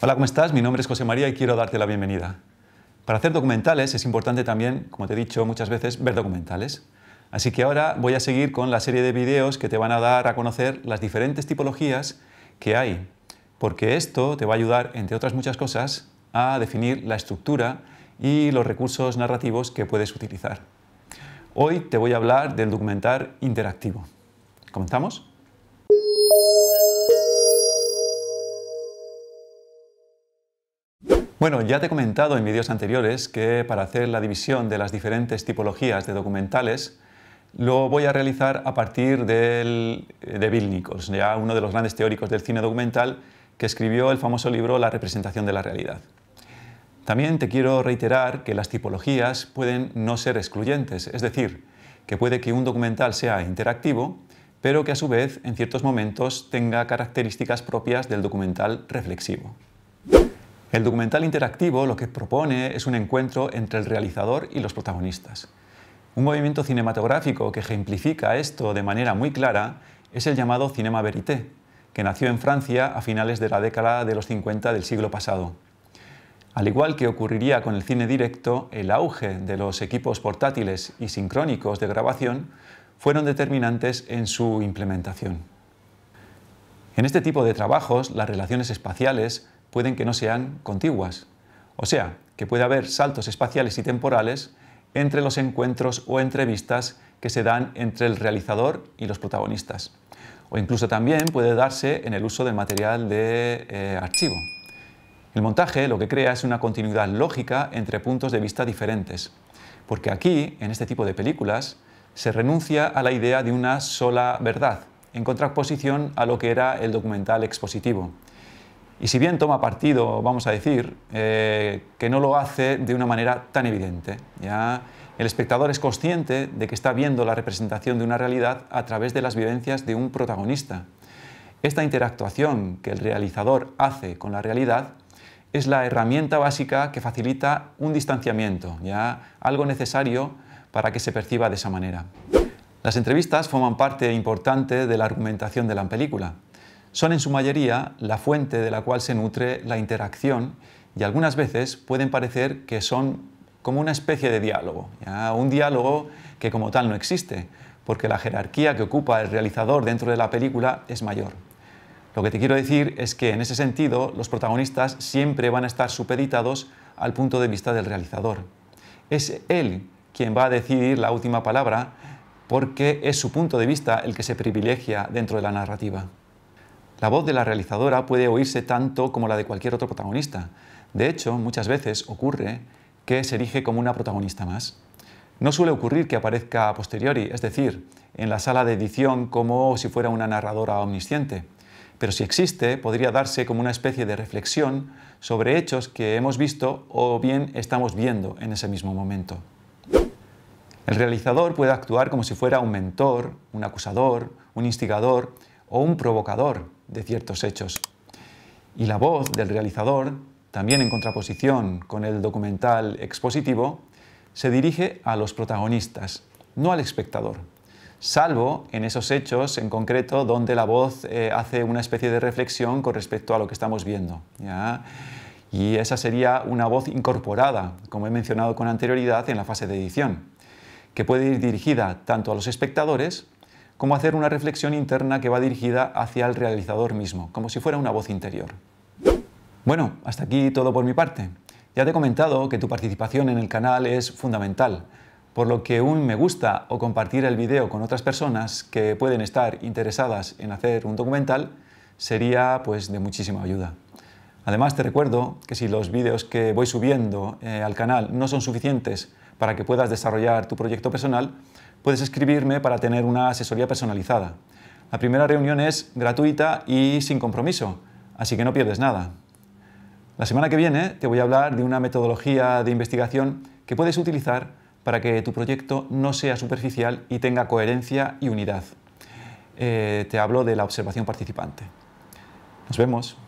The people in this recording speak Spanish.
Hola, ¿cómo estás? Mi nombre es José María y quiero darte la bienvenida. Para hacer documentales es importante también, como te he dicho muchas veces, ver documentales. Así que ahora voy a seguir con la serie de videos que te van a dar a conocer las diferentes tipologías que hay, porque esto te va a ayudar, entre otras muchas cosas, a definir la estructura y los recursos narrativos que puedes utilizar. Hoy te voy a hablar del documental interactivo. ¿Comenzamos? Bueno, ya te he comentado en vídeos anteriores que para hacer la división de las diferentes tipologías de documentales lo voy a realizar a partir de Bill Nichols, ya uno de los grandes teóricos del cine documental que escribió el famoso libro La representación de la realidad. También te quiero reiterar que las tipologías pueden no ser excluyentes, es decir, que puede que un documental sea interactivo, pero que a su vez en ciertos momentos tenga características propias del documental reflexivo. El documental interactivo lo que propone es un encuentro entre el realizador y los protagonistas. Un movimiento cinematográfico que ejemplifica esto de manera muy clara es el llamado Cinema Verité, que nació en Francia a finales de la década de los 50 del siglo pasado. Al igual que ocurriría con el cine directo, el auge de los equipos portátiles y sincrónicos de grabación fueron determinantes en su implementación. En este tipo de trabajos, las relaciones espaciales pueden que no sean contiguas. O sea, que puede haber saltos espaciales y temporales entre los encuentros o entrevistas que se dan entre el realizador y los protagonistas. O incluso también puede darse en el uso del material de eh, archivo. El montaje lo que crea es una continuidad lógica entre puntos de vista diferentes, porque aquí, en este tipo de películas, se renuncia a la idea de una sola verdad, en contraposición a lo que era el documental expositivo, y si bien toma partido, vamos a decir, eh, que no lo hace de una manera tan evidente. ¿ya? El espectador es consciente de que está viendo la representación de una realidad a través de las vivencias de un protagonista. Esta interactuación que el realizador hace con la realidad es la herramienta básica que facilita un distanciamiento, ¿ya? algo necesario para que se perciba de esa manera. Las entrevistas forman parte importante de la argumentación de la película son en su mayoría la fuente de la cual se nutre la interacción y algunas veces pueden parecer que son como una especie de diálogo, un diálogo que como tal no existe, porque la jerarquía que ocupa el realizador dentro de la película es mayor. Lo que te quiero decir es que en ese sentido los protagonistas siempre van a estar supeditados al punto de vista del realizador. Es él quien va a decidir la última palabra porque es su punto de vista el que se privilegia dentro de la narrativa. La voz de la realizadora puede oírse tanto como la de cualquier otro protagonista. De hecho, muchas veces ocurre que se erige como una protagonista más. No suele ocurrir que aparezca a posteriori, es decir, en la sala de edición como si fuera una narradora omnisciente. Pero si existe, podría darse como una especie de reflexión sobre hechos que hemos visto o bien estamos viendo en ese mismo momento. El realizador puede actuar como si fuera un mentor, un acusador, un instigador o un provocador, de ciertos hechos. Y la voz del realizador, también en contraposición con el documental expositivo, se dirige a los protagonistas, no al espectador, salvo en esos hechos en concreto donde la voz eh, hace una especie de reflexión con respecto a lo que estamos viendo. Y esa sería una voz incorporada, como he mencionado con anterioridad, en la fase de edición, que puede ir dirigida tanto a los espectadores como hacer una reflexión interna que va dirigida hacia el realizador mismo, como si fuera una voz interior. Bueno, hasta aquí todo por mi parte. Ya te he comentado que tu participación en el canal es fundamental, por lo que un me gusta o compartir el video con otras personas que pueden estar interesadas en hacer un documental sería pues de muchísima ayuda. Además te recuerdo que si los vídeos que voy subiendo eh, al canal no son suficientes para que puedas desarrollar tu proyecto personal, puedes escribirme para tener una asesoría personalizada. La primera reunión es gratuita y sin compromiso, así que no pierdes nada. La semana que viene te voy a hablar de una metodología de investigación que puedes utilizar para que tu proyecto no sea superficial y tenga coherencia y unidad. Eh, te hablo de la observación participante. Nos vemos.